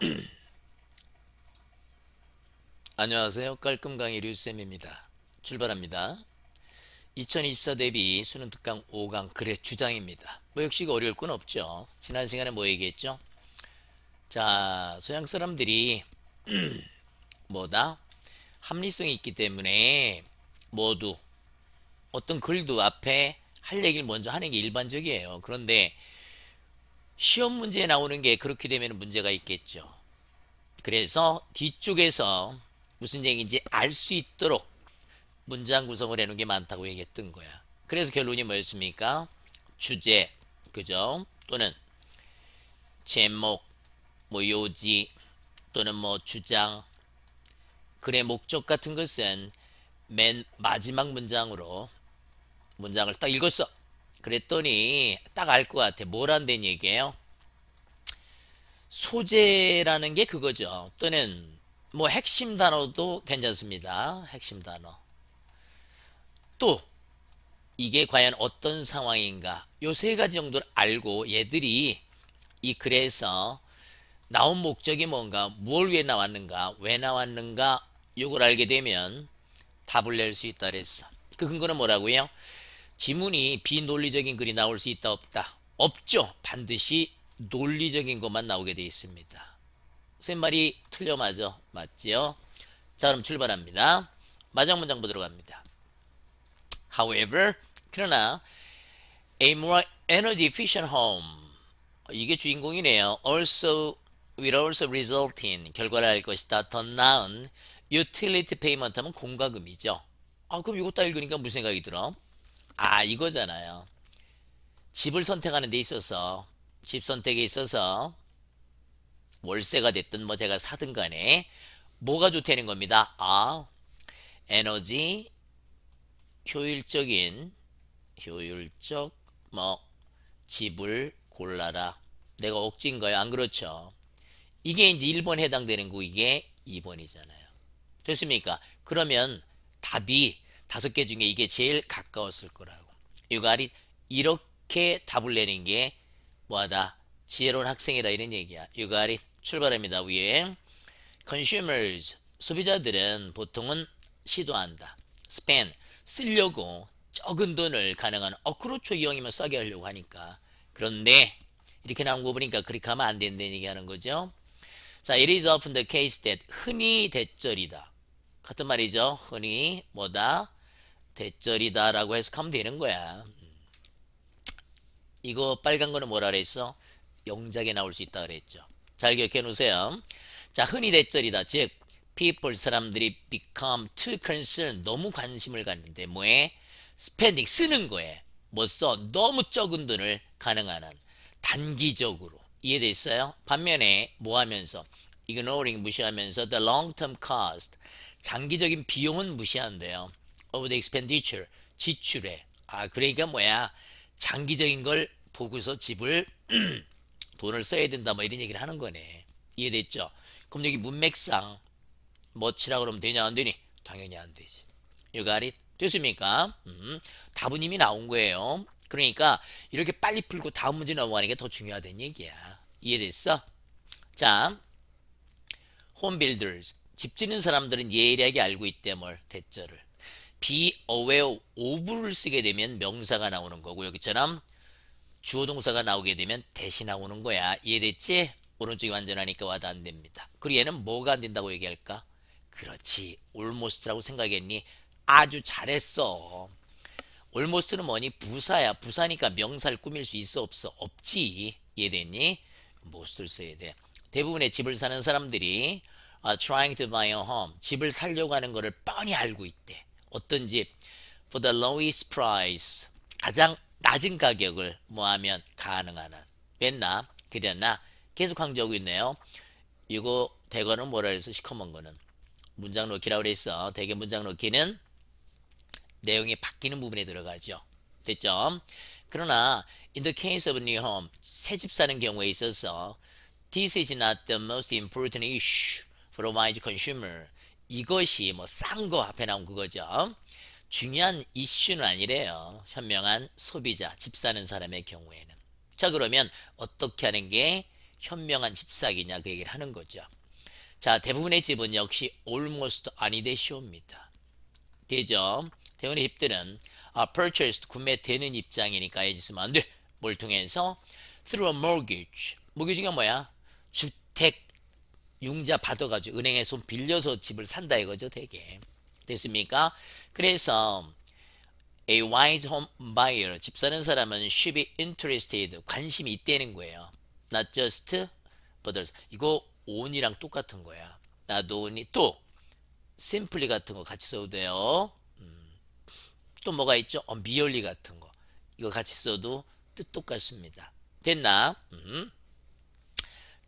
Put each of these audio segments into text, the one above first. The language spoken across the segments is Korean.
안녕하세요. 깔끔 강의 류쌤입니다. 출발합니다. 2024 대비 수능 특강 5강 글의 주장입니다. 뭐 역시 어려울 건 없죠. 지난 시간에 뭐 얘기했죠? 자, 서양 사람들이 뭐다? 합리성이 있기 때문에 모두 어떤 글도 앞에 할 얘기를 먼저 하는 게 일반적이에요. 그런데 시험 문제에 나오는 게 그렇게 되면 문제가 있겠죠. 그래서 뒤쪽에서 무슨 얘기인지 알 수 있도록 문장 구성을 해놓은 게 많다고 얘기했던 거야. 그래서 결론이 뭐였습니까? 주제, 그죠? 또는 제목, 뭐 요지, 또는 뭐 주장, 글의 목적 같은 것은 맨 마지막 문장으로 문장을 딱 읽었어. 그랬더니 딱 알 것 같아. 뭘한된 얘기예요? 소재라는 게 그거죠. 또는 뭐 핵심 단어도 괜찮습니다. 핵심 단어. 또 이게 과연 어떤 상황인가 요 세 가지 정도를 알고 얘들이 이 글에서 나온 목적이 뭔가 뭘 위해 나왔는가 왜 나왔는가 요걸 알게 되면 답을 낼 수 있다 그랬어. 그 근거는 뭐라고요? 지문이 비논리적인 글이 나올 수 있다 없다. 없죠. 반드시 논리적인 것만 나오게 되어 있습니다. 선생님 말이 틀려 맞아. 맞지자 그럼 출발합니다. 마지막 문장 보도록 합니다. However, 그러나 a more energy efficient home 이게 주인공이네요. also will also result in 결과를 할 것이다. 더 나은 utility payment 하면 공과금이죠. 아 그럼 이것도 읽으니까 무슨 생각이 들어? 아 이거잖아요. 집을 선택하는 데 있어서 집 선택에 있어서 월세가 됐든 뭐 제가 사든 간에 뭐가 좋다는 겁니다. 아, 에너지 효율적인 효율적 뭐 집을 골라라. 내가 억지인 거예요. 안 그렇죠? 이게 이제 1번에 해당되는 거 이게 2번이잖아요. 됐습니까? 그러면 답이 다섯 개 중에 이게 제일 가까웠을 거라고. 이거 아리 이렇게 답을 내는 게 뭐하다 지혜로운 학생이라 이런 얘기야. y o 리 출발합니다. 위에 consumers 소비자들은 보통은 시도한다. spend 쓰려고 적은 돈을 가능한 어크로초 이용이면 싸게 하려고 하니까 그런데 이렇게 나온 거 보니까 그렇게 하면 안 된다는 얘기하는 거죠. 자, it is often the case that 흔히 대절이다. 같은 말이죠. 흔히 뭐다? 대절이다라고 해석하면 되는 거야. 이거 빨간 거는 뭐라 그랬어? 영작에 나올 수 있다 그랬죠. 잘 기억해 놓으세요. 자, 흔히 대절이다. 즉, people 사람들이 become too concerned 너무 관심을 갖는데 뭐에? spending 쓰는 거에 뭐 써? 너무 적은 돈을 가능한 한 단기적으로 이해됐어요? 반면에 뭐 하면서 ignoring 무시하면서 the long term cost 장기적인 비용은 무시한대요. of the expenditure 지출에 아 그러니까 뭐야 장기적인 걸 보고서 집을 돈을 써야 된다 뭐 이런 얘기를 하는 거네. 이해됐죠? 그럼 여기 문맥상 뭐치라 그러면 되냐 안 되니? 당연히 안 되지. 요가리 됐습니까? 음, 답은 이미 나온 거예요. 그러니까 이렇게 빨리 풀고 다음 문제 넘어가는 게 더 중요하다는 얘기야. 이해됐어? 자, 홈빌더집 짓는 사람들은 예리하게 알고 있대 뭘 대절을. be aware of를 쓰게 되면 명사가 나오는 거고 여기처럼 주어 동사가 나오게 되면 대신 나오는 거야. 이해됐지? 오른쪽이 완전하니까 와도 안 됩니다. 그리고 얘는 뭐가 안 된다고 얘기할까? 그렇지. almost라고 생각했니? 아주 잘했어. almost는 뭐니? 부사야. 부사니까 명사를 꾸밀 수 있어 없어? 없지. 이해됐니? most를 써야 돼. 대부분의 집을 사는 사람들이 uh, trying to buy a home. 집을 살려고 하는 거를 뻔히 알고 있대. 어떤 집 for the lowest price 가장 낮은 가격을 뭐하면 가능한 한나 그랬나 계속 강조하고 있네요 이거 대거는 뭐라 그래서 시커먼 거는 문장 놓기라고 그랬어 대개 문장 놓기는 내용이 바뀌는 부분에 들어가죠 됐죠 그러나 in the case of new home 새 집 사는 경우에 있어서 this is not the most important issue for a wise consumer 이것이 뭐 싼 거 앞에 나온 그거죠. 중요한 이슈는 아니래요. 현명한 소비자, 집 사는 사람의 경우에는. 자 그러면 어떻게 하는 게 현명한 집 사기냐 그 얘기를 하는 거죠. 자 대부분의 집은 역시 almost 아니되시옵니다. 되죠? 대부분의 집들은 아, purchased 구매되는 입장이니까 해주시면안 돼. 뭐, 네, 뭘 통해서? through a mortgage. 모기지가 뭐야? 주 융자 받아가지고 은행에 서 빌려서 집을 산다 이거죠 되게 됐습니까? 그래서 A wise home buyer 집 사는 사람은 should be interested 관심이 있다는 거예요 not just but also. 이거 on이랑 똑같은 거야 not only 또 simply 같은 거 같이 써도 돼요 음. 또 뭐가 있죠? 어, merely 같은 거 이거 같이 써도 뜻 똑같습니다 됐나? 음.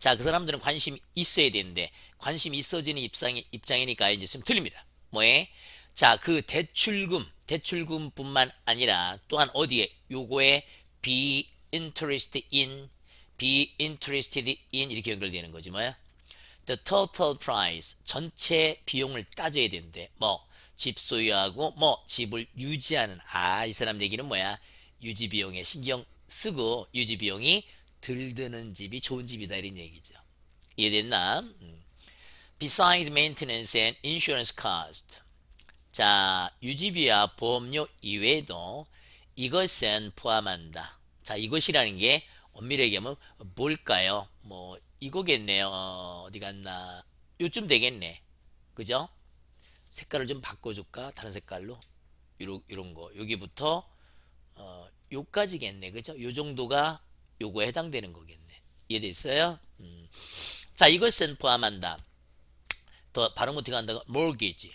자, 그 사람들은 관심이 있어야 되는데 관심이 있어지는 입장이, 입장이니까 이제 좀 틀립니다. 뭐에? 자, 그 대출금, 대출금뿐만 아니라 또한 어디에? 요거에 be interested in, be interested in 이렇게 연결되는 거지 뭐야? The total price, 전체 비용을 따져야 되는데 뭐 집 소유하고 뭐 집을 유지하는 아 이 사람 얘기는 뭐야? 유지 비용에 신경 쓰고 유지 비용이 들드는 집이 좋은 집이다 이런 얘기죠. 이해됐나? 음. Besides maintenance and insurance cost 자 유지비와 보험료 이외에도 이것은 포함한다. 자 이것이라는 게 엄밀히 얘기하면 뭘까요? 뭐 이거겠네요. 어, 디 갔나? 요쯤 되겠네. 그죠? 색깔을 좀 바꿔줄까? 다른 색깔로? 이런 거. 여기부터 어, 요까지겠네. 그죠? 요 정도가 요거에 해당되는 거겠네. 이해됐어요? 음. 자, 이것은 포함한다. 더 발음 어떻게 한다고? mortgage.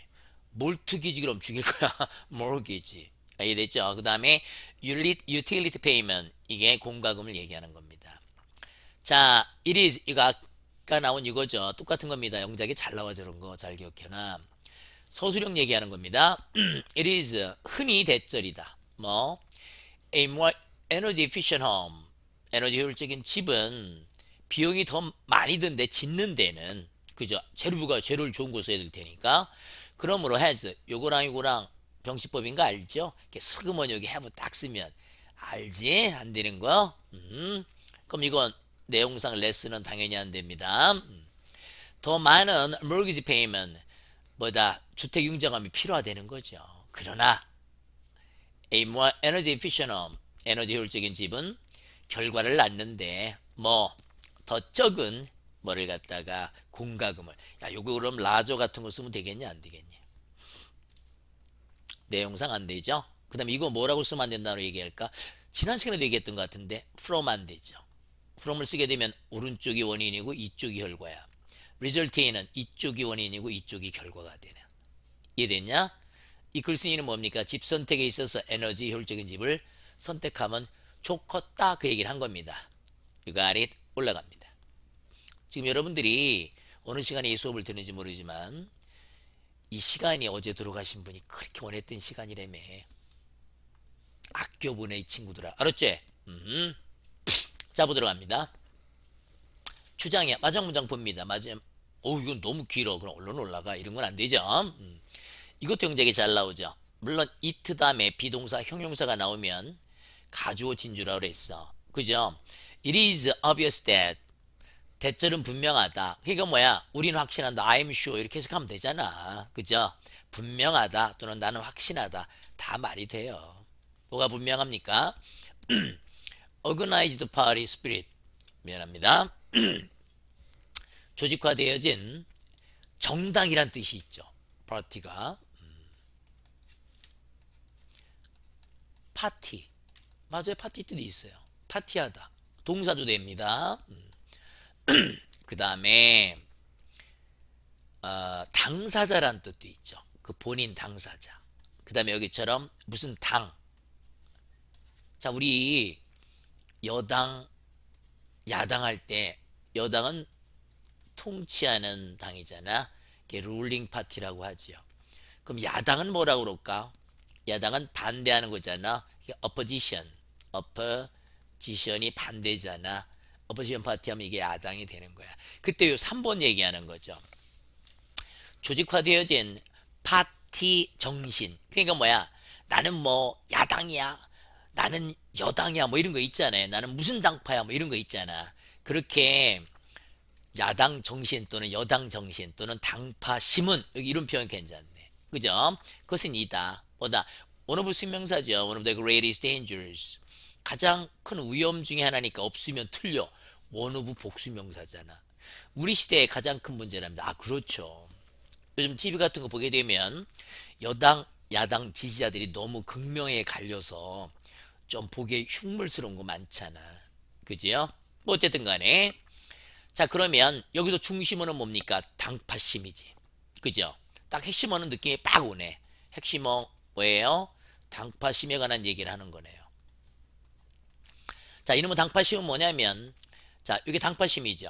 몰트기지 그럼 죽일 거야. mortgage. 이해됐죠? 그 다음에 utility payment. 이게 공과금을 얘기하는 겁니다. 자, it is. 이거 아까 나온 이거죠. 똑같은 겁니다. 영작이 잘 나와 저런 거 잘 기억해놔. 서술형 얘기하는 겁니다. it is 흔히 대절이다. 뭐 a more energy efficient home. 에너지 효율적인 집은 비용이 더 많이 든데 짓는 데는 그죠? 재료부가 재료를 좋은 곳에 해야 될 테니까 그러므로 해서 요거랑 요거랑 병시법인 거 알죠? 이렇게 슬그머 여기 해부 딱 쓰면 알지? 안 되는 거? 음. 그럼 이건 내용상 레슨은 당연히 안 됩니다. 음. 더 많은 mortgage payment 뭐다 주택 융자금이 필요하다는 거죠. 그러나 a more energy efficient home, 에너지 효율적인 집은 결과를 낳는데 뭐 더 적은 뭐를 갖다가 공과금을 야 요거 그럼 라조 같은 거 쓰면 되겠냐 안 되겠냐 내용상 안 되죠 그 다음에 이거 뭐라고 쓰면 안 된다고 얘기할까 지난 시간에도 얘기했던 것 같은데 from 안 되죠 from을 쓰게 되면 오른쪽이 원인이고 이쪽이 결과야 result에는 이쪽이 원인이고 이쪽이 결과가 되네 이해됐냐? 이글쓴이는 뭡니까? 집 선택에 있어서 에너지 효율적인 집을 선택하면 좋겠다 그 얘기를 한 겁니다. 육아리 올라갑니다. 지금 여러분들이 어느 시간에 이 수업을 듣는지 모르지만 이 시간이 어제 들어가신 분이 그렇게 원했던 시간이라며 학교보내이 친구들아 알았지? 음. 자 보도록 합니다. 주장의 마정문장 봅니다. 마정 어 이건 너무 길어. 그럼 얼른 올라가. 이런 건 안 되죠. 음. 이것도 굉장히 잘 나오죠. 물론 이트다음에 비동사, 형용사가 나오면 가져오진 줄 그랬어. 그죠? It is obvious that 대절은 분명하다. 그러니까 뭐야? 우리 확신한다. I'm sure 이렇게 해석하면 되잖아. 그죠? 분명하다 또는 나는 확신하다. 다 말이 돼요. 뭐가 분명합니까? organized party spirit 미안합니다. 조직화되어진 정당이란 뜻이 있죠. 파티가 파티 음. 맞아요. 파티들이 있어요. 파티하다. 동사도 됩니다. 음. 그 다음에 어, 당사자란 뜻도 있죠. 그 본인 당사자. 그 다음에 여기처럼 무슨 당. 자 우리 여당 야당 할 때 여당은 통치하는 당이잖아. 이게 룰링 파티라고 하지요. 그럼 야당은 뭐라고 그럴까? 야당은 반대하는 거잖아. opposition, opposition이 반대잖아. opposition party 하면 이게 야당이 되는 거야. 그때 요 3번 얘기하는 거죠. 조직화되어진 파티 정신. 그러니까 뭐야? 나는 뭐 야당이야. 나는 여당이야. 뭐 이런 거 있잖아요. 나는 무슨 당파야. 뭐 이런 거 있잖아. 그렇게 야당 정신 또는 여당 정신 또는 당파 심은 여기 이런 표현 괜찮네. 그죠? 그것은 이다. 뭐다. one 생명사죠 one of the greatest dangers. 가장 큰 위험 중에 하나니까 없으면 틀려. one of 복수명사잖아. 우리 시대의 가장 큰 문제랍니다. 아 그렇죠. 요즘 TV 같은 거 보게 되면 여당, 야당 지지자들이 너무 극명에 갈려서 좀 보기에 흉물스러운 거 많잖아. 그지요? 뭐 어쨌든 간에 자 그러면 여기서 중심어는 뭡니까? 당파심이지. 그죠? 딱 핵심어는 느낌이 빡 오네. 핵심어 뭐예요? 당파심에 관한 얘기를 하는 거네요. 자, 이놈의 당파심은 뭐냐면 자, 이게 당파심이죠.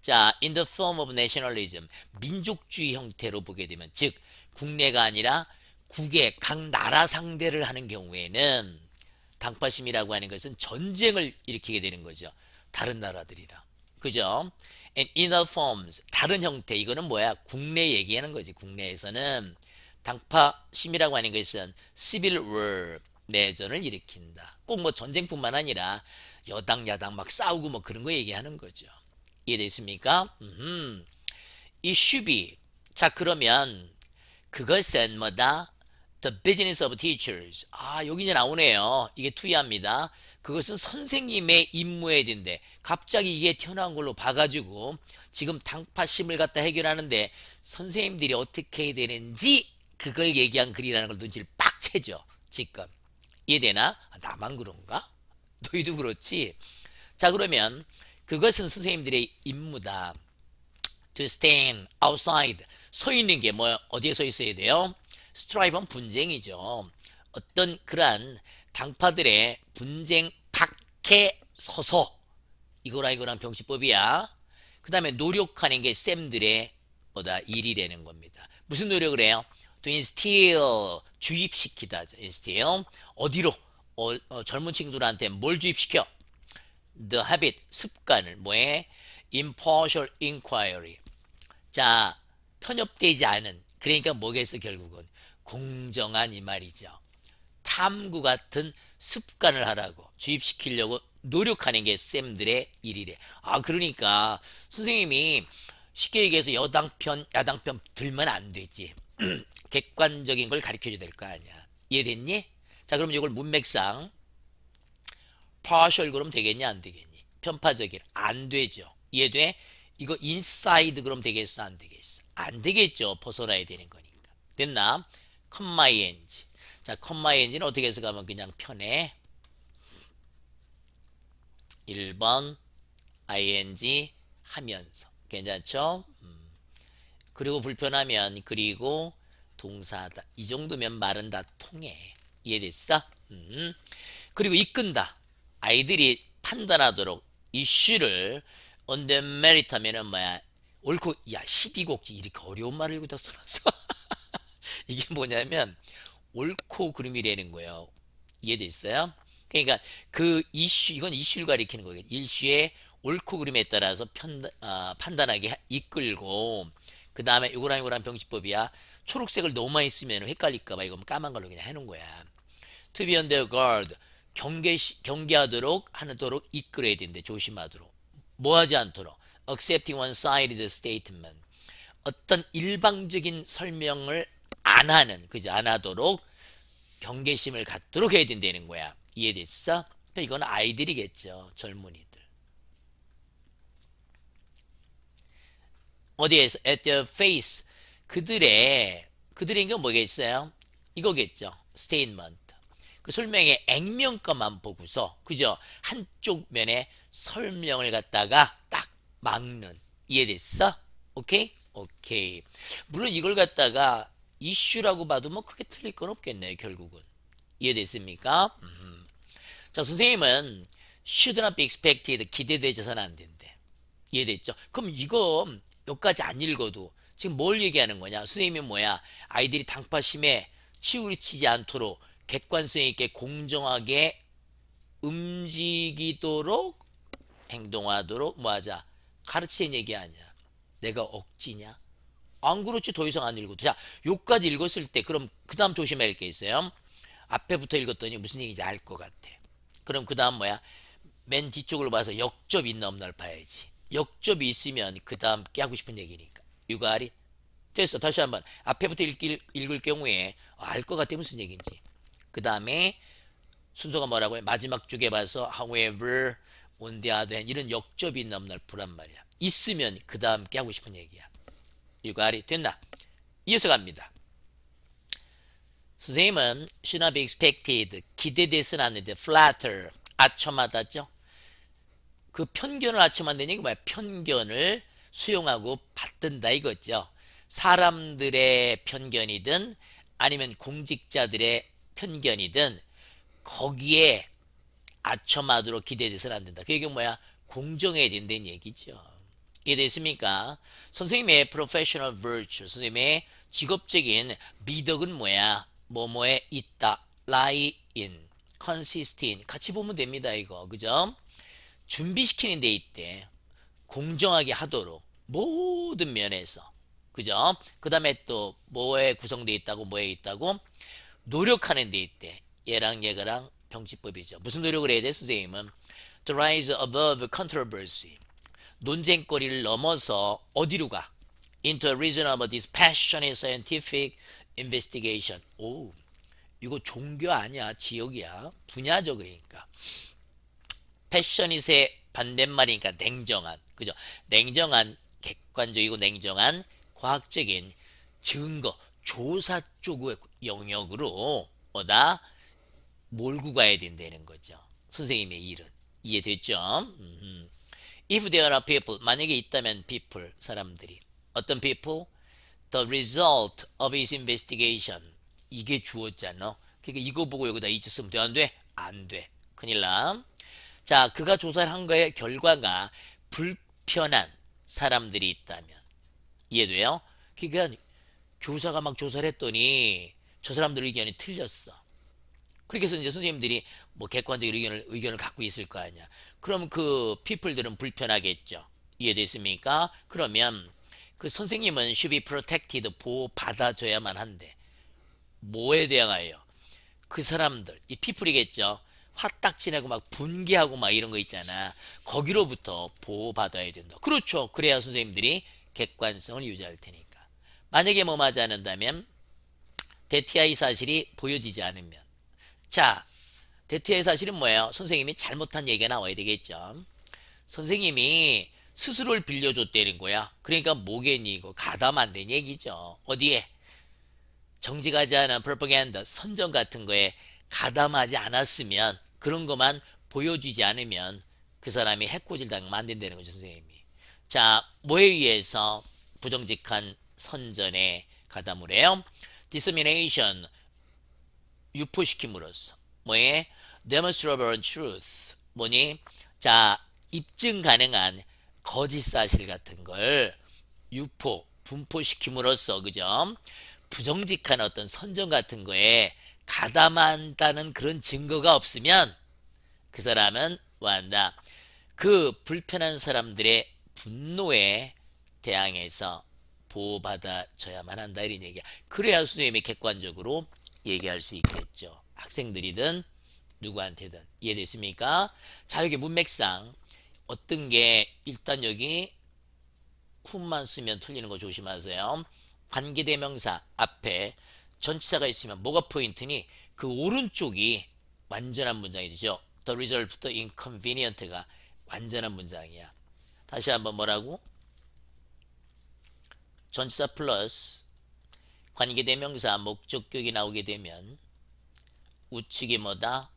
자, in the form of nationalism, 민족주의 형태로 보게 되면 즉 국내가 아니라 국의 각 나라 상대를 하는 경우에는 당파심이라고 하는 것은 전쟁을 일으키게 되는 거죠. 다른 나라들이랑. 그죠? And in the forms, 다른 형태, 이거는 뭐야? 국내 얘기하는 거지. 국내에서는 당파 심이라고 하는 것은 civil war 내전을 일으킨다. 꼭 뭐 전쟁뿐만 아니라 여당 야당 막 싸우고 뭐 그런 거 얘기하는 거죠. 이해되십니까? 음흠. 이 슈비 자 그러면 그것은 뭐다? The business of teachers. 아, 여기 이제 나오네요. 이게 투여합니다. 그것은 선생님의 임무에 된데 갑자기 이게 튀어나온 걸로 봐가지고 지금 당파심을 갖다 해결하는데 선생님들이 어떻게 되는지 그걸 얘기한 글이라는 걸 눈치를 빡 채죠. 지금. 이해되나? 나만 그런가? 너희도 그렇지? 자 그러면 그것은 선생님들의 임무다. To stand outside. 서 있는 게 뭐 어디에 서 있어야 돼요? 스트라이브는 분쟁이죠. 어떤 그러한 당파들의 분쟁 밖에 서서 이거라 이거란 병시법이야. 그 다음에 노력하는 게 쌤들의 뭐다 일이 되는 겁니다. 무슨 노력을 해요? to instill 주입시키다 instill 어디로 어, 어, 젊은 친구들한테 뭘 주입시켜 the habit 습관을 뭐에 impartial inquiry 자 편협되지 않은 그러니까 뭐겠어 결국은 공정한 이 말이죠 탐구 같은 습관을 하라고 주입시키려고 노력하는 게 쌤들의 일이래 아 그러니까 선생님이 쉽게 얘기해서 여당편 야당편 들면 안 되지 객관적인 걸 가르쳐줘야 될 거 아니야. 이해됐니? 자 그럼 이걸 문맥상 partial 그럼 되겠냐 안 되겠니? 편파적인 안 되죠. 이해돼? 이거 inside 그럼 되겠어 안 되겠어? 안 되겠죠. 벗어나야 되는 거니까. 됐나? comma ing. 자 comma e n 는 어떻게 해서 가면 그냥 편해. 1번 ing 하면서 괜찮죠? 음. 그리고 불편하면 그리고 동사다. 하이 정도면 말은 다 통해. 이해됐어? 음. 그리고 이끈다. 아이들이 판단하도록 이슈를 on the merit 하면은 뭐야 옳고 야 12곡지 이렇게 어려운 말을 읽고 다 써놨어 이게 뭐냐면 옳고 그름이라는 거예요 이해됐어요? 그러니까 그 이슈 이건 이슈를 가리키는 거예요 일슈의 옳고 그름에 따라서 편다, 아, 판단하게 이끌고 그 다음에 요거랑 요거랑 병시법이야 초록색을 너무 많이 쓰면 헷갈릴까봐 이거 까만 걸로 그냥 해놓은 거야. To be on t h e guard. 경계, 경계하도록 하도록 이끌어야 되는데 조심하도록. 뭐하지 않도록. Accepting one-sided statement. 어떤 일방적인 설명을 안 하는, 그지? 안 하도록 경계심을 갖도록 해야 된다는 거야. 이해됐어? 그러니까 이건 아이들이겠죠. 젊은이들. 어디에서? At their face. 그들의 그들인 건 뭐겠어요? 이거겠죠. 스테인먼트. 그 설명의 액면가만 보고서 그죠? 한쪽 면에 설명을 갖다가 딱 막는 이해됐어? 오케이? 오케이. 물론 이걸 갖다가 이슈라고 봐도 뭐 크게 틀릴 건 없겠네요. 결국은. 이해됐습니까? 음. 자 선생님은 should not be expected 기대되져서는 안 된대. 이해됐죠? 그럼 이거 여기까지 안 읽어도 지금 뭘 얘기하는 거냐? 선생님이 뭐야? 아이들이 당파심에 치우치지 않도록 객관성 있게 공정하게 움직이도록 행동하도록 뭐하자? 가르치는 얘기 아니야. 내가 억지냐? 안 그렇지 더 이상 안 읽어도. 자, 요까지 읽었을 때 그럼 그 다음 조심할 게 있어요. 앞에부터 읽었더니 무슨 얘기인지 알 것 같아. 그럼 그 다음 뭐야? 맨뒤쪽으로 봐서 역접 있나 없나를 봐야지. 역접이 있으면 그 다음 깨 하고 싶은 얘기니까. 유가리 됐어 다시 한번 앞에부터 읽길, 읽을 경우에 알 것같아면 무슨 얘기인지 그 다음에 순서가 뭐라고 해 마지막 쪽에 봐서 however on the other hand 이런 역접이 넘날 불란 말이야 있으면 그 다음 게 하고 싶은 얘기야 유가리 됐나 이어서 갑니다 선생님은 should not be expected 기대돼서는 않는데 flatter 아첨하다죠 그 편견을 아첨한다는 얘기 뭐야 편견을 수용하고 받든다 이거죠. 사람들의 편견이든 아니면 공직자들의 편견이든 거기에 아첨하도록 기대돼서는 안 된다. 그게 뭐야? 공정해야 된다는 얘기죠. 이해되십니까? 선생님의 professional virtue, 선생님의 직업적인 미덕은 뭐야? 뭐뭐에 있다. lie in, consist in. 같이 보면 됩니다. 이거. 그죠? 준비시키는 데 있대. 공정하게 하도록. 모든 면에서 그죠? 그 다음에 또 뭐에 구성되어 있다고 뭐에 있다고 노력하는 데 있대 얘랑 얘가랑 병치법이죠 무슨 노력을 해야 돼 선생님은 To rise above controversy 논쟁거리를 넘어서 어디로 가? Into a reasonable dispassionate scientific investigation 오 이거 종교 아니야 지역이야 분야죠 그러니까 패셔닛의 반대말이니까 냉정한 그죠 냉정한 객관적이고 냉정한 과학적인 증거, 조사 쪽의 영역으로 뭐다 몰고 가야 된다는 거죠. 선생님의 일은. 이해됐죠? 음 If there are people, 만약에 있다면 people, 사람들이. 어떤 people? The result of his investigation. 이게 주어잖아. 그러니까 이거 보고 여기다 이지 쓰면 돼? 안 돼? 안 돼. 큰일 나. 자, 그가 조사를 한 거의 결과가 불편한 사람들이 있다면 이해돼요? 그러니까 교사가 막 조사를 했더니 저 사람들 의견이 틀렸어. 그렇게 해서 이제 선생님들이 뭐 객관적 의견을 의견을 갖고 있을 거 아니야. 그럼 그 피플들은 불편하겠죠. 이해됐습니까? 그러면 그 선생님은 should b 보호 받아줘야만 한데 뭐에 대항하여 그 사람들 이 피플이겠죠. 화딱 지내고 막 분개하고 막 이런 거 있잖아. 거기로부터 보호받아야 된다. 그렇죠. 그래야 선생님들이 객관성을 유지할 테니까. 만약에 뭐하지 않는다면 대티아의 사실이 보여지지 않으면 자 대티아의 사실은 뭐예요? 선생님이 잘못한 얘기가 나와야 되겠죠. 선생님이 스스로를 빌려줬다는 거야. 그러니까 뭐겠니 이거 가담 안 된 얘기죠. 어디에? 정직하지 않은 프로파간다 선전 같은 거에 가담하지 않았으면 그런 것만 보여주지 않으면 그 사람이 해코질 당하면 안 된다는 거죠 선생님이. 자 뭐에 의해서 부정직한 선전에 가담을 해요? dissemination 유포시킴으로써 뭐에 demonstrable truth 뭐니 자 입증 가능한 거짓 사실 같은 걸 유포 분포시킴으로써 그죠 부정직한 어떤 선전 같은 거에 가담한다는 그런 증거가 없으면 그 사람은 뭐한다? 그 불편한 사람들의 분노에 대항해서 보호받아줘야만 한다 이런 얘기야. 그래야 선생님이 객관적으로 얘기할 수 있겠죠. 학생들이든 누구한테든 이해됐습니까? 자 여기 문맥상 어떤 게 일단 여기 훈만 쓰면 틀리는 거 조심하세요. 관계대명사 앞에 전치사가 있으면 뭐가 포인트니 그 오른쪽이 완전한 문장이 되죠. The result the inconvenient가 완전한 문장이야. 다시 한번 뭐라고? 전치사 플러스 관계대명사 목적격이 나오게 되면 우측이 뭐다?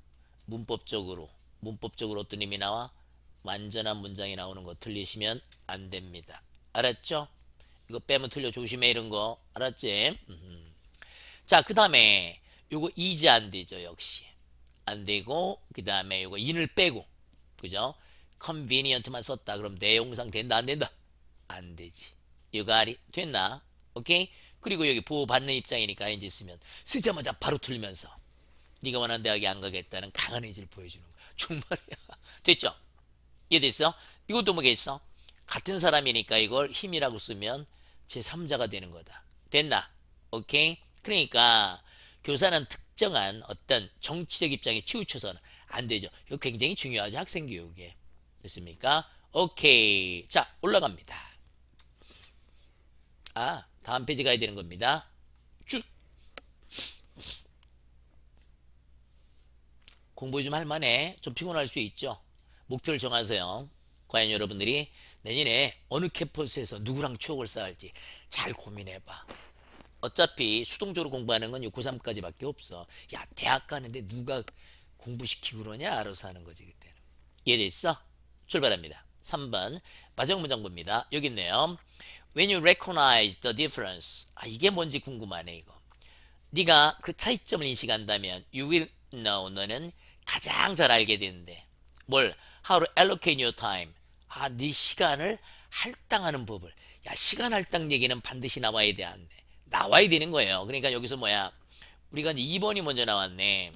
문법적으로 문법적으로 어떤 의미 나와? 완전한 문장이 나오는 거 틀리시면 안 됩니다. 알았죠? 이거 빼면 틀려 조심해 이런 거 알았지? 자, 그 다음에 요거 이제 안 되죠, 역시. 안 되고 그 다음에 요거 인을 빼고 그죠? convenient만 썼다. 그럼 내용상 된다, 안 된다? 안 되지. 요가리 됐나? 오케이? 그리고 여기 보호받는 입장이니까 이제 쓰면 쓰자마자 바로 틀면서 네가 원하는 대학에 안 가겠다는 강한 의지를 보여주는 거야. 정말이야. 됐죠? 이해됐어? 이것도 뭐겠어? 같은 사람이니까 이걸 힘이라고 쓰면 제3자가 되는 거다. 됐나? 오케이? 그러니까 교사는 특정한 어떤 정치적 입장에 치우쳐서는 안 되죠. 이거 굉장히 중요하죠. 학생 교육에. 됐습니까? 오케이. 자, 올라갑니다. 아, 다음 페이지 가야 되는 겁니다. 쭉. 공부 좀 할만해. 좀 피곤할 수 있죠. 목표를 정하세요. 과연 여러분들이 내년에 어느 캠퍼스에서 누구랑 추억을 쌓을지 잘 고민해봐. 어차피 수동적으로 공부하는 건 6, 9, 3까지밖에 없어. 야 대학 가는데 누가 공부시키고 그러냐 알아서 하는 거지 그때는. 이해됐어? 출발합니다. 3번 마정문장부입니다. 여기 있네요. When you recognize the difference. 아 이게 뭔지 궁금하네 이거. 네가 그 차이점을 인식한다면 you will know 너는 가장 잘 알게 되는데 뭘 how to allocate your time. 아네 시간을 할당하는 법을. 야 시간 할당 얘기는 반드시 나와야 돼안 돼. 나와야 되는 거예요. 그러니까 여기서 뭐야? 우리가 이제 2번이 먼저 나왔네.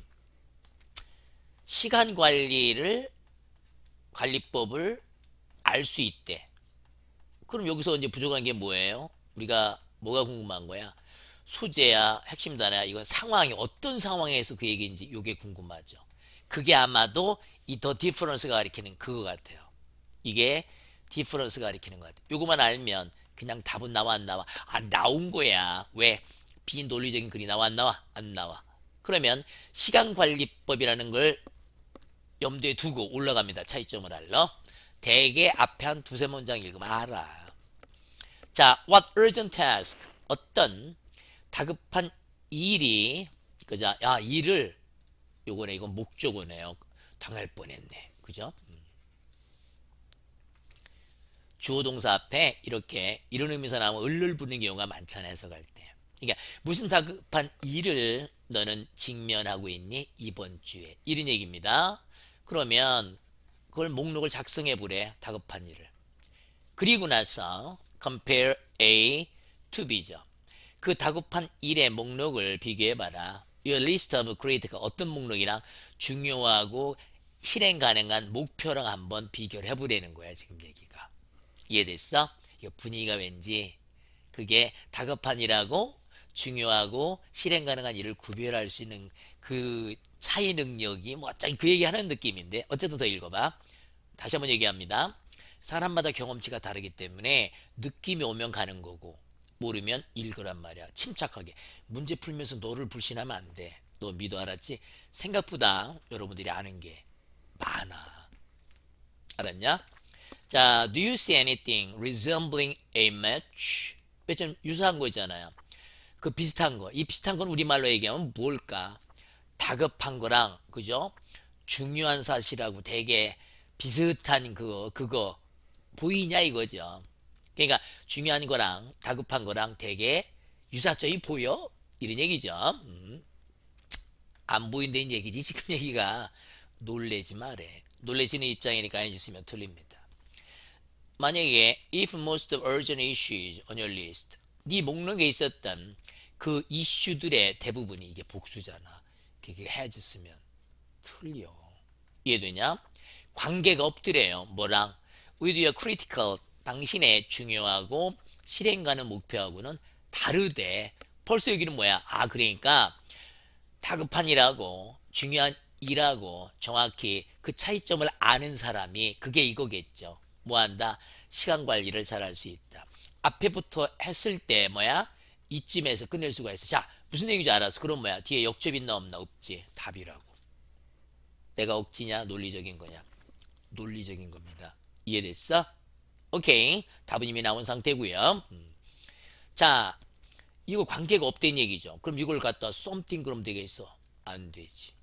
시간 관리를 관리법을 알 수 있대. 그럼 여기서 이제 부족한 게 뭐예요? 우리가 뭐가 궁금한 거야? 소재야, 핵심 단어야. 이건 상황이 어떤 상황에서 그 얘기인지 이게 궁금하죠. 그게 아마도 이 더 디퍼런스가 가리키는 그거 같아요. 이게 디퍼런스가 가리키는 것 같아요. 요것만 알면 그냥 답은 나와 안 나와? 안 아, 나온 거야. 왜? 비논리적인 글이 나와 안 나와? 안 나와. 그러면 시간관리법이라는 걸 염두에 두고 올라갑니다. 차이점을 알러. 대개 앞에 한 두세 문장 읽으면 알아. 자, what urgent task? 어떤 다급한 일이 그자 야 아, 일을 요거네 이건 목적어네요. 당할 뻔했네. 그죠? 주어 동사 앞에 이렇게 이런 의미에서 나오면 을을 붙는 경우가 많잖아요. 해석할 때. 그러니까 무슨 다급한 일을 너는 직면하고 있니? 이번 주에. 이런 얘기입니다. 그러면 그걸 목록을 작성해 보래. 다급한 일을. 그리고 나서 compare A to B죠. 그 다급한 일의 목록을 비교해봐라. Your list of c r i t i 어떤 목록이랑 중요하고 실행 가능한 목표랑 한번 비교를 해보려는 거야 지금 얘기가. 이해됐어? 이 분위기가 왠지 그게 다급한 일하고 중요하고 실행 가능한 일을 구별할 수 있는 그 차이 능력이 뭐어차그 얘기하는 느낌인데 어쨌든 더 읽어봐. 다시 한번 얘기합니다. 사람마다 경험치가 다르기 때문에 느낌이 오면 가는 거고 모르면 읽으란 말이야. 침착하게. 문제 풀면서 너를 불신하면 안 돼. 너 믿어 알았지? 생각보다 여러분들이 아는 게 많아. 알았냐? 자, do you see anything resembling a match? 좀 유사한 거 있잖아요. 그 비슷한 거. 이 비슷한 건 우리말로 얘기하면 뭘까? 다급한 거랑 그죠? 중요한 사실하고 되게 비슷한 그거 그거 보이냐 이거죠. 그러니까 중요한 거랑 다급한 거랑 되게 유사점이 보여? 이런 얘기죠. 음. 안 보인다는 얘기지 지금 얘기가 놀래지 말해. 놀래시는 입장이니까 안해주시면 틀립니다. 만약에 if most urgent issues on your list 네 목록에 있었던 그 이슈들의 대부분이 이게 복수잖아. 그게 has 면 틀려. 이해되냐? 관계가 없더래요. 뭐랑? with your critical 당신의 중요하고 실행 가는 목표하고는 다르대. 벌써 여기는 뭐야? 아 그러니까 다급한 일하고 중요한 일하고 정확히 그 차이점을 아는 사람이 그게 이거겠죠. 뭐한다? 시간 관리를 잘 할 수 있다. 앞에부터 했을 때 뭐야? 이쯤에서 끝낼 수가 있어. 자 무슨 얘기인지 알아서 그럼 뭐야? 뒤에 역접 있나 없나? 없지. 답이라고. 내가 억지냐? 논리적인 거냐? 논리적인 겁니다. 이해됐어? 오케이. 답은 이미 나온 상태고요. 음. 자 이거 관계가 없다는 얘기죠. 그럼 이걸 갖다 something 그럼 되겠어? 안 되지.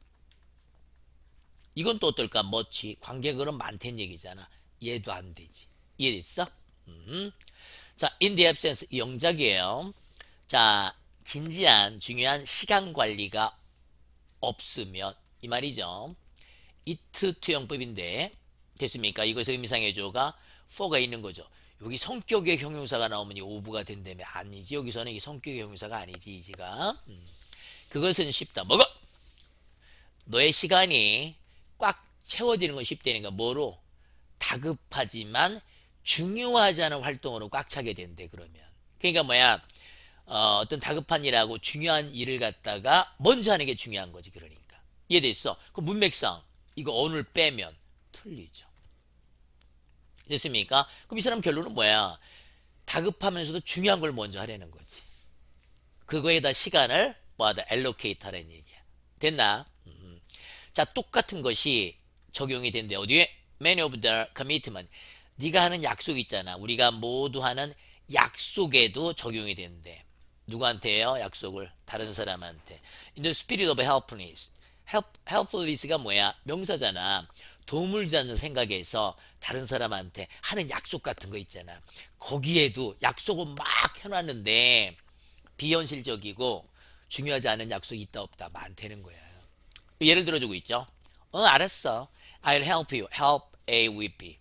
이건 또 어떨까? 멋지. 관계가 그럼 많다는 얘기잖아. 얘도 안 되지. 이해됐어? 음. 자, in the absence 영작이에요. 자, 진지한 중요한 시간 관리가 없으면 이 말이죠. it 투영법인데 됐습니까? 이것의 의미상 해조가 for가 있는 거죠. 여기 성격의 형용사가 나오면 이 오브가 된다면 아니지. 여기서는 이 성격의 형용사가 아니지. 이지가. 음. 그것은 쉽다. 먹어! 너의 시간이 꽉 채워지는 건 쉽다니까. 뭐로? 다급하지만 중요하지 않은 활동으로 꽉 차게 된대 그러면 그러니까 뭐야 어, 어떤 다급한 일하고 중요한 일을 갖다가 먼저 하는 게 중요한 거지 그러니까 이해됐어? 그 문맥상 이거 오늘 빼면 틀리죠 됐습니까? 그럼 이 사람 결론은 뭐야 다급하면서도 중요한 걸 먼저 하려는 거지 그거에다 시간을 뭐하다 엘로케이트 하라는 얘기야 됐나? 음. 자 똑같은 것이 적용이 된대 어디에? many of their commitment. 네가 하는 약속 있잖아. 우리가 모두 하는 약속에도 적용이 되는데 누구한테요? 약속을 다른 사람한테. In the spirit of helpfulness. help, helpfulness가 뭐야? 명사잖아. 도움을 주는 생각에서 다른 사람한테 하는 약속 같은 거 있잖아. 거기에도 약속은 막 해놨는데 비현실적이고 중요하지 않은 약속이 있다 없다 많다는 거야. 예를 들어주고 있죠. 어 알았어. I'll help you. help A with B.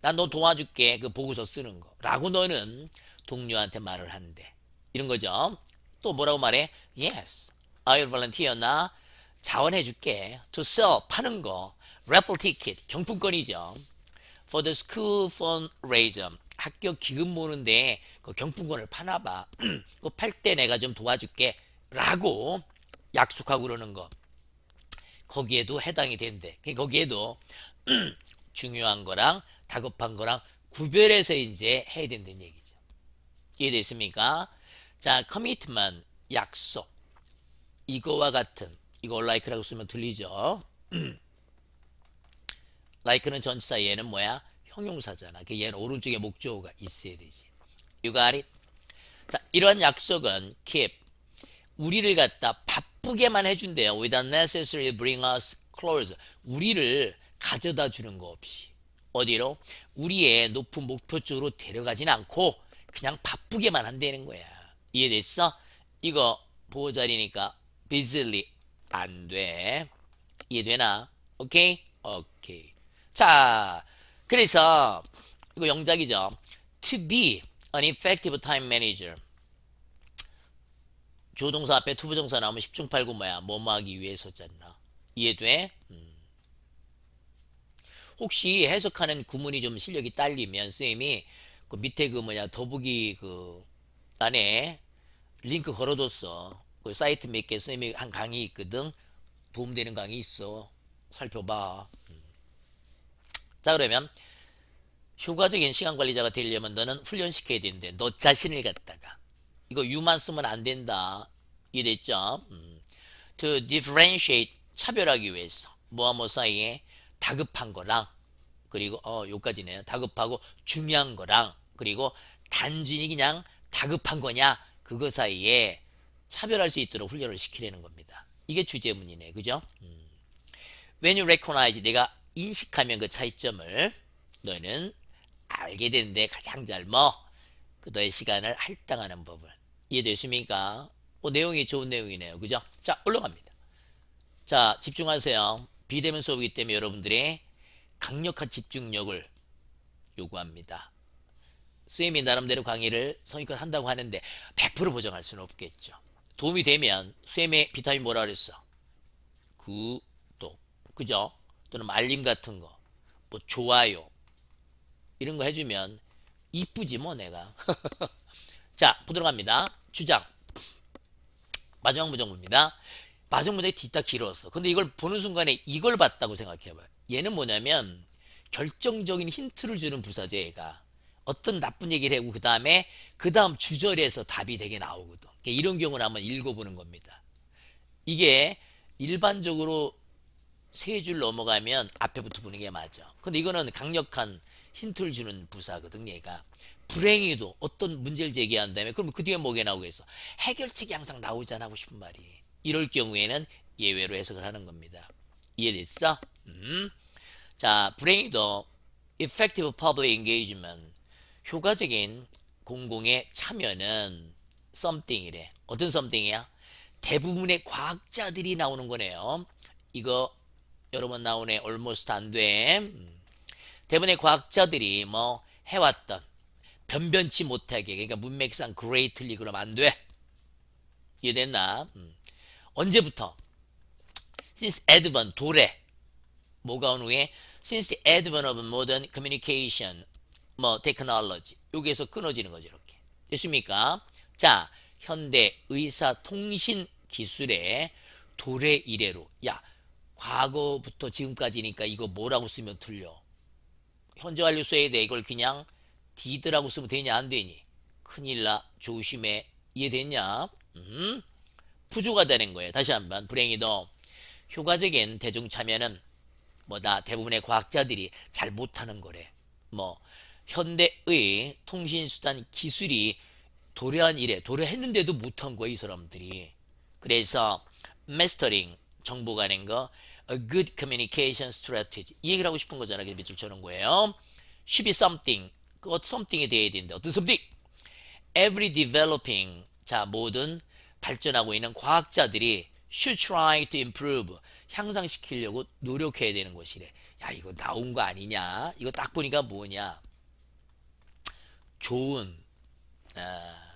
난너 도와줄게. 그 보고서 쓰는 거. 라고 너는 동료한테 말을 한대. 이런 거죠. 또 뭐라고 말해? Yes. I'll volunteer. 나 자원해줄게. To sell. 파는 거. Raffle ticket. 경품권이죠. For the school fundraiser. 학교 기금 모는데 그 경품권을 파나 봐. 그팔 때 내가 좀 도와줄게. 라고 약속하고 그러는 거. 거기에도 해당이 된대. 그러니까 거기에도 중요한 거랑 다급한 거랑 구별해서 이제 해야 된다는 얘기죠. 이해됐습니까? 자, 커밋만 약속 이거와 같은 이거 like라고 쓰면 들리죠? like는 전치사 얘는 뭐야? 형용사잖아. 그 얘는 오른쪽에 목적가 있어야 되지. You got it? 자, 이런 약속은 keep 우리를 갖다 바쁘게만 해준대요. Without n e c e s s a r y bring us c l o s e 우리를 가져다 주는 거 없이 어디로 우리의 높은 목표 쪽으로 데려가진 않고 그냥 바쁘게만 한다는 거야. 이해됐어? 이거 보호자리니까 busily 안 돼. 이해되나? 오케이? 오케이. 자, 그래서 이거 영작이죠. To be an effective time manager. 주동사 앞에 투부정사 나오면 십중팔구 뭐야? 뭐뭐하기 위해서잖나 이해돼? 음. 혹시 해석하는 구문이 좀 실력이 딸리면 쌤이 그 밑에 그 뭐냐 더보기 그 안에 링크 걸어뒀어. 그 사이트 몇개 쌤이 한 강의 있거든. 도움되는 강의 있어. 살펴봐. 음. 자 그러면 효과적인 시간 관리자가 되려면 너는 훈련시켜야 된대. 너 자신을 갖다가. 이거 유만 쓰면 안 된다. 이해됐죠? 음. To differentiate, 차별하기 위해서. 뭐와 뭐 사이에 다급한 거랑 그리고 어 요까지네요. 다급하고 중요한 거랑 그리고 단순히 그냥 다급한 거냐 그거 사이에 차별할 수 있도록 훈련을 시키려는 겁니다. 이게 주제문이네. 그죠? 음. When you recognize 내가 인식하면 그 차이점을 너희는 알게 되는데 가장 잘뭐 그너의 시간을 할당하는 법을 이해되십니까? 어, 내용이 좋은 내용이네요. 그죠? 자 올라갑니다. 자 집중하세요. 비대면 수업이기 때문에 여러분들의 강력한 집중력을 요구합니다. 선생님이 나름대로 강의를 성의껏 한다고 하는데 100% 보장할 수는 없겠죠. 도움이 되면 선의 비타민 뭐라 그랬어? 구독, 그죠? 또는 알림 같은 거, 뭐 좋아요 이런 거 해주면 이쁘지 뭐 내가. 자 보도록 합니다. 주장 마지막 무정입니다 맞은 문장이 뒤따 길었어. 근데 이걸 보는 순간에 이걸 봤다고 생각해봐요. 얘는 뭐냐면 결정적인 힌트를 주는 부사제가 어떤 나쁜 얘기를 하고 그 다음에 그 다음 주절에서 답이 되게 나오거든. 그러니까 이런 경우는 한번 읽어보는 겁니다. 이게 일반적으로 세 줄 넘어가면 앞에부터 보는 게 맞아. 근데 이거는 강력한 힌트를 주는 부사거든 얘가. 불행히도 어떤 문제를 제기한 다음에 그러면 그 뒤에 뭐가 나오겠어. 해결책이 항상 나오잖아 하고 싶은 말이. 이럴 경우에는 예외로 해석을 하는 겁니다. 이해됐어? 음. 자, 불행히도 effective public engagement 효과적인 공공의 참여는 something이래. 어떤 something이야? 대부분의 과학자들이 나오는 거네요. 이거 여러 번 나오네. almost 안 돼. 음. 대부분의 과학자들이 뭐 해왔던 변변치 못하게 그러니까 문맥상 greatly 그럼 안 돼. 이해됐나? 음. 언제부터? Since advent, 도래. 뭐가 온 후에? Since the advent of modern communication, 뭐 technology. 여기에서 끊어지는 거죠. 이렇게. 됐습니까? 자, 현대 의사통신 기술의 도래 이래로. 야, 과거부터 지금까지니까 이거 뭐라고 쓰면 틀려. 현재 완료 써야 돼. 이걸 그냥 did라고 쓰면 되냐 안 되니. 큰일 나. 조심해. 이해됐냐? 음. 부조가 되는 거예요. 다시 한번 불행히도 효과적인 대중 참여는 뭐다 대부분의 과학자들이 잘 못하는 거래. 뭐 현대의 통신수단 기술이 도래한 일에 도래했는데도 못한 거예요. 이 사람들이. 그래서 메스터링 정보가 낸 거, a good communication strategy 이 얘기를 하고 싶은 거잖아. 그래서 밑줄 쳐놓은 거예요. should be something 그 something에 대해야 되는데 어떤 something? every developing 자 모든 발전하고 있는 과학자들이 should try to improve 향상시키려고 노력해야 되는 것이래. 야 이거 나온 거 아니냐? 이거 딱 보니까 뭐냐? 좋은 아,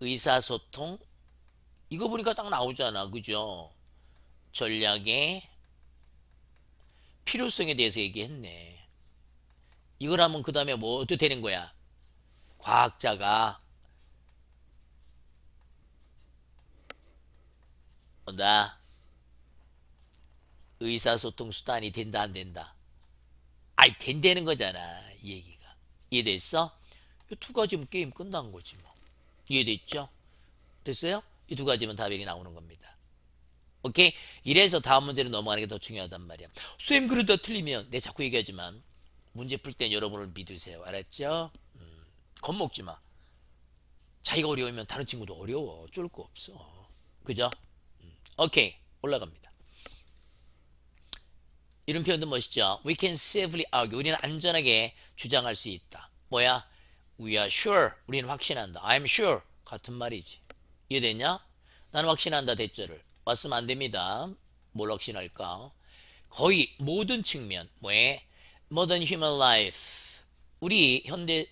의사소통 이거 보니까 딱 나오잖아. 그죠? 전략의 필요성에 대해서 얘기했네. 이걸 하면 그 다음에 뭐 어떻게 되는 거야? 과학자가 온 의사소통 수단이 된다 안 된다. 아이 된다는 거잖아. 이 얘기가. 이해됐어? 이 두 가지면 게임 끝난 거지 뭐. 이해됐죠? 됐어요? 이 두 가지면 답변이 나오는 겁니다. 오케이? 이래서 다음 문제로 넘어가는 게 더 중요하단 말이야. 수임 그러다 틀리면 내 네, 자꾸 얘기하지만 문제 풀 땐 여러분을 믿으세요. 알았죠? 음, 겁먹지 마. 자기가 어려우면 다른 친구도 어려워. 쫄 거 없어. 그죠? 오케이 올라갑니다. 이런 표현도 멋있죠. We can safely argue. 우리는 안전하게 주장할 수 있다. 뭐야? We are sure. 우리는 확신한다. I'm sure. 같은 말이지. 이해됐냐? 나는 확신한다. 대절을. 왔으면 안 됩니다. 뭘 확신할까? 거의 모든 측면. 왜? Modern human life. 우리 현대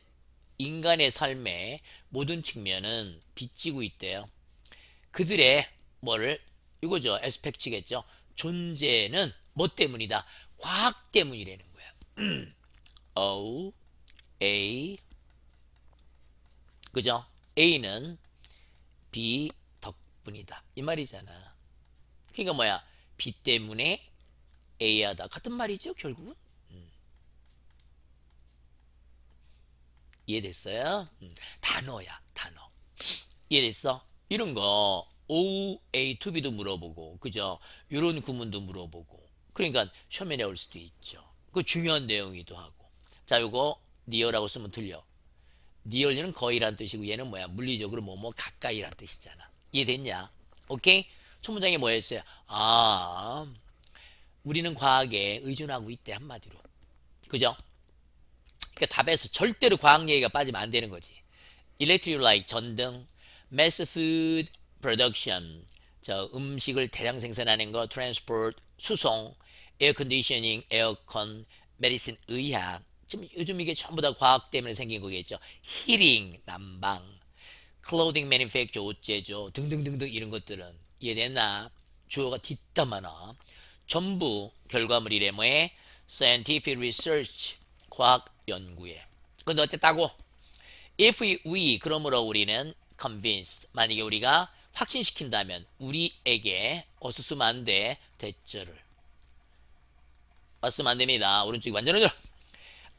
인간의 삶의 모든 측면은 빚지고 있대요. 그들의 뭐를 이거죠. 에스펙치겠죠 존재는 뭐 때문이다? 과학 때문이라는 거야. O, A, 그죠? A는 B 덕분이다. 이 말이잖아. 그러니까 뭐야? B 때문에 A하다. 같은 말이죠, 결국은. 음. 이해됐어요? 음. 단어야, 단어. 이해됐어? 이런 거 오후 A, to B도 물어보고 그죠? 이런 구문도 물어보고 그러니까 셔맨에 올 수도 있죠. 그 중요한 내용이기도 하고 자 요거 near라고 쓰면 틀려 near는 거의란 뜻이고 얘는 뭐야? 물리적으로 뭐 뭐 가까이란 뜻이잖아. 이해됐냐? 오케이? 첫 문장이 뭐였어요? 아 우리는 과학에 의존하고 있대 한마디로. 그죠? 그러니까 답에서 절대로 과학 얘기가 빠지면 안 되는 거지. electric light 전등, mass food production 저 음식을 대량 생산하는 거 transport 수송 air conditioning 에어컨 medicine 의학 지금 요즘 이게 전부 다 과학 때문에 생긴 거겠죠 heating 난방 clothing manufacture 옷 제조 등등등등 이런 것들은 이해됐나 주어가 뒷담하나 전부 결과물이래 뭐에 scientific research 과학 연구에 근데 어쨌다고 if we, we 그러므로 우리는 convinced 만약에 우리가 확신시킨다면 우리에게 어수수만대 대절을 왔으면 됩니다. 오른쪽이 완전 오죠.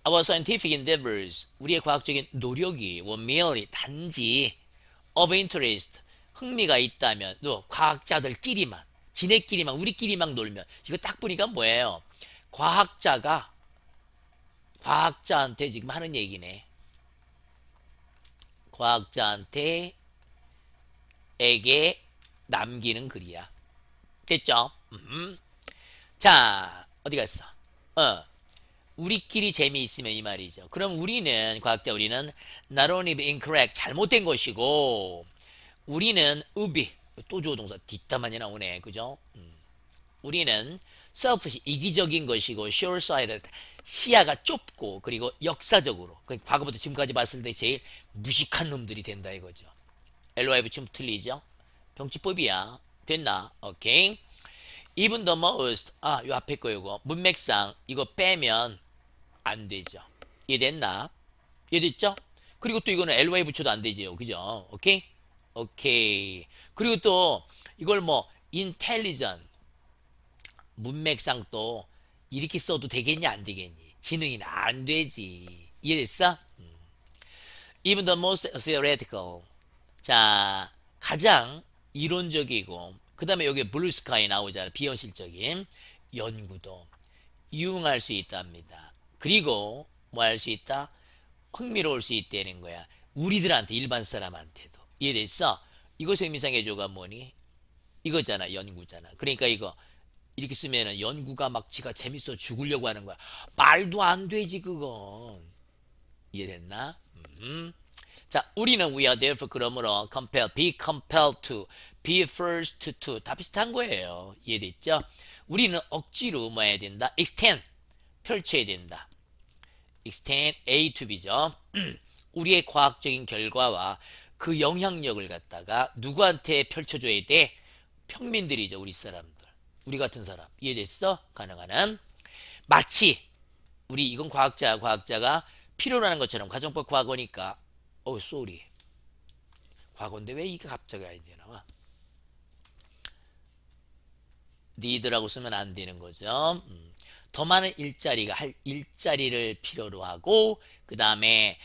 Our scientific endeavors, 우리의 과학적인 노력이 were merely 단지 of interest, 흥미가 있다면 또 과학자들끼리만, 지네끼리만, 우리끼리만 놀면 이거 딱 보니까 뭐예요? 과학자가 과학자한테 지금 하는 얘기네. 과학자한테 에게 남기는 글이야. 됐죠? 음. 자, 어디 갔어? 어. 우리끼리 재미있으면 이 말이죠. 그럼 우리는 과학자 우리는 not only incorrect 잘못된 것이고 우리는 우비 또조 동사 뒷담만이 나오네. 그죠? 음. 우리는 selfish 이기적인 것이고 short-sighted 시야가 좁고 그리고 역사적으로 그러니까 과거부터 지금까지 봤을 때 제일 무식한 놈들이 된다 이거죠. LY 붙이면 틀리죠? 병치법이야. 됐나? 오케이. e 분 e n t h most. 아, 요 앞에 거 요거. 문맥상 이거 빼면 안 되죠. 이해됐나? 이해됐죠? 그리고 또 이거는 LY 붙여도 안 되지요. 그죠? 오케이? 오케이. 그리고 또 이걸 뭐 intelligent 문맥상 또 이렇게 써도 되겠냐안 되겠니? 지능이 안 되지. 이해됐어? 음. Even the most theoretical 자, 가장 이론적이고 그 다음에 여기 블루스카이 나오잖아요. 비현실적인 연구도 이용할 수 있답니다. 그리고 뭐 할 수 있다? 흥미로울 수 있다는 거야. 우리들한테 일반 사람한테도. 이해됐어? 이것의 미상의조가 뭐니? 이거잖아. 연구잖아. 그러니까 이거 이렇게 쓰면은 연구가 막 지가 재밌어 죽으려고 하는 거야. 말도 안 되지 그건. 이해됐나? 음. 자, 우리는 we are therefore 그러므로 compel, be compelled to, be f o r c e to 다 비슷한 거예요. 이해됐죠? 우리는 억지로 뭐 해야 된다? extend, 펼쳐야 된다. extend A to B죠. 우리의 과학적인 결과와 그 영향력을 갖다가 누구한테 펼쳐줘야 돼? 평민들이죠. 우리 사람들. 우리 같은 사람. 이해됐어? 가능한 한. 마치 우리 이건 과학자 과학자가 필요로 하는 것처럼 가정법 과거니까 어 쏘리 과거인데 왜 이게 갑자기 아이제 나와 n e 라고 쓰면 안 되는 거죠 음. 더 많은 일자리가 할 일자리를 필요로 하고 그 다음에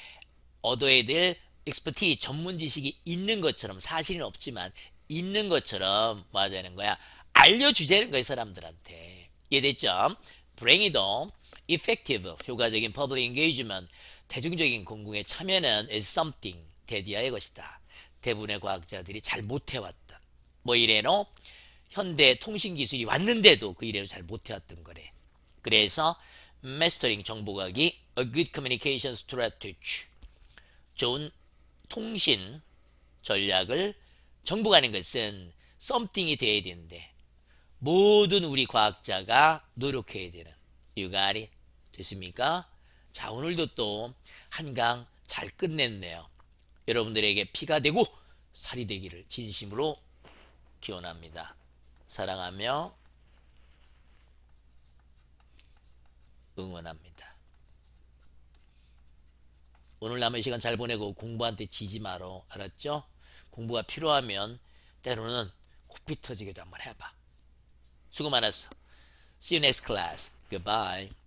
얻어야 될 엑스퍼티 전문 지식이 있는 것처럼 사실은 없지만 있는 것처럼 뭐하는 거야 알려주자는 거예 사람들한테 이해됐죠? 브랭이도 effective 효과적인 public engagement 대중적인 공공의 참여는 is something 대디아의 것이다. 대부분의 과학자들이 잘 못해왔던 뭐 이래로 현대 통신 기술이 왔는데도 그 이래로 잘 못해왔던 거래. 그래서 메스터링 정보과이 a good communication strategy 좋은 통신 전략을 정보가는 것은 something이 돼야 되는데 모든 우리 과학자가 노력해야 되는 유가알 됐습니까? 자 오늘도 또 한강 잘 끝냈네요. 여러분들에게 피가 되고 살이 되기를 진심으로 기원합니다. 사랑하며 응원합니다. 오늘 남은 시간 잘 보내고 공부한테 지지 마라. 알았죠? 공부가 필요하면 때로는 코피 터지기도 한번 해봐. 수고 많았어. See you next class. Goodbye.